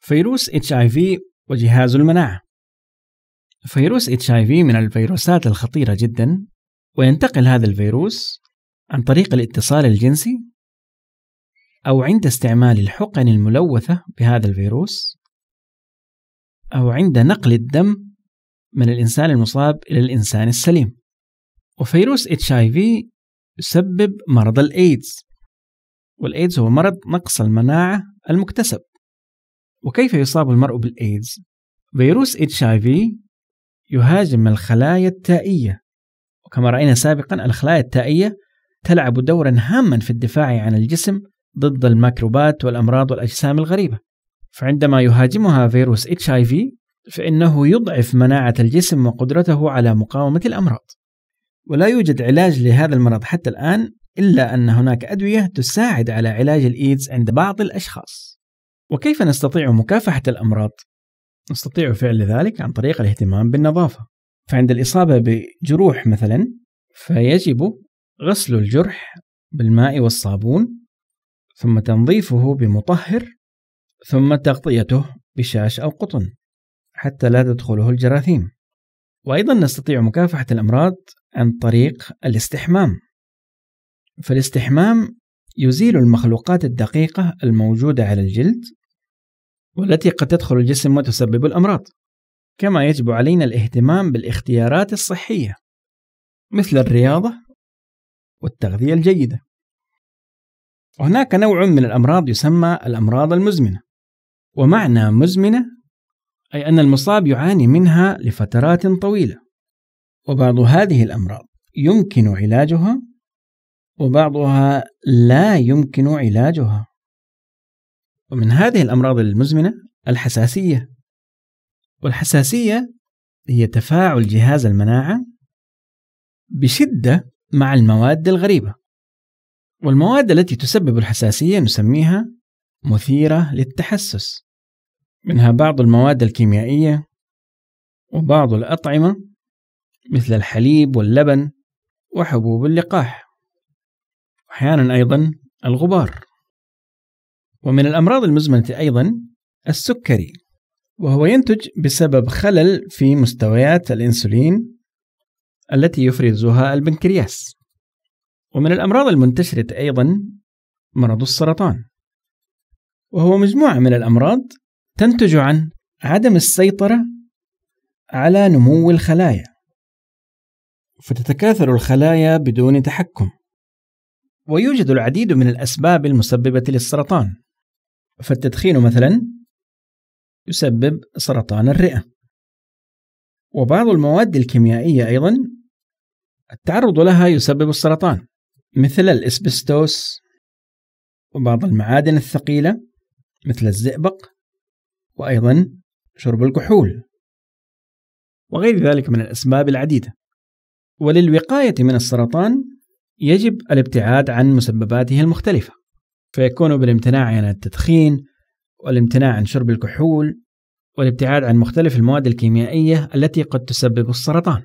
فيروس اتش اي في وجهاز المناعة فيروس اتش اي في من الفيروسات الخطيرة جدا وينتقل هذا الفيروس عن طريق الاتصال الجنسي أو عند استعمال الحقن الملوثة بهذا الفيروس أو عند نقل الدم من الإنسان المصاب إلى الإنسان السليم وفيروس اتش اي في يسبب مرض الايدز والإيدز هو مرض نقص المناعة المكتسب وكيف يصاب المرء بالإيدز؟ فيروس اتش اي في يهاجم الخلايا التائية وكما رأينا سابقا الخلايا التائية تلعب دورا هاما في الدفاع عن الجسم ضد الميكروبات والأمراض والأجسام الغريبة فعندما يهاجمها فيروس اتش اي في فإنه يضعف مناعة الجسم وقدرته على مقاومة الأمراض ولا يوجد علاج لهذا المرض حتى الآن إلا أن هناك أدوية تساعد على علاج الإيدز عند بعض الأشخاص. وكيف نستطيع مكافحة الأمراض؟ نستطيع فعل ذلك عن طريق الاهتمام بالنظافة. فعند الإصابة بجروح مثلا فيجب غسل الجرح بالماء والصابون ثم تنظيفه بمطهر ثم تغطيته بشاش أو قطن حتى لا تدخله الجراثيم. وأيضا نستطيع مكافحة الأمراض عن طريق الاستحمام فالاستحمام يزيل المخلوقات الدقيقة الموجودة على الجلد والتي قد تدخل الجسم وتسبب الأمراض كما يجب علينا الاهتمام بالاختيارات الصحية مثل الرياضة والتغذية الجيدة وهناك نوع من الأمراض يسمى الأمراض المزمنة ومعنى مزمنة أي أن المصاب يعاني منها لفترات طويلة وبعض هذه الأمراض يمكن علاجها وبعضها لا يمكن علاجها ومن هذه الأمراض المزمنة الحساسية والحساسية هي تفاعل جهاز المناعة بشدة مع المواد الغريبة والمواد التي تسبب الحساسية نسميها مثيرة للتحسس منها بعض المواد الكيميائية وبعض الأطعمة مثل الحليب واللبن وحبوب اللقاح أحيانا أيضا الغبار ومن الأمراض المزمنة أيضا السكري وهو ينتج بسبب خلل في مستويات الأنسولين التي يفرزها البنكرياس ومن الأمراض المنتشرة أيضا مرض السرطان وهو مجموعة من الأمراض تنتج عن عدم السيطرة على نمو الخلايا فتتكاثر الخلايا بدون تحكم ويوجد العديد من الأسباب المسببة للسرطان فالتدخين مثلا يسبب سرطان الرئة وبعض المواد الكيميائية أيضا التعرض لها يسبب السرطان مثل الإسبستوس وبعض المعادن الثقيلة مثل الزئبق وأيضا شرب الكحول وغير ذلك من الأسباب العديدة وللوقاية من السرطان يجب الابتعاد عن مسبباته المختلفة فيكون بالامتناع عن التدخين والامتناع عن شرب الكحول والابتعاد عن مختلف المواد الكيميائية التي قد تسبب السرطان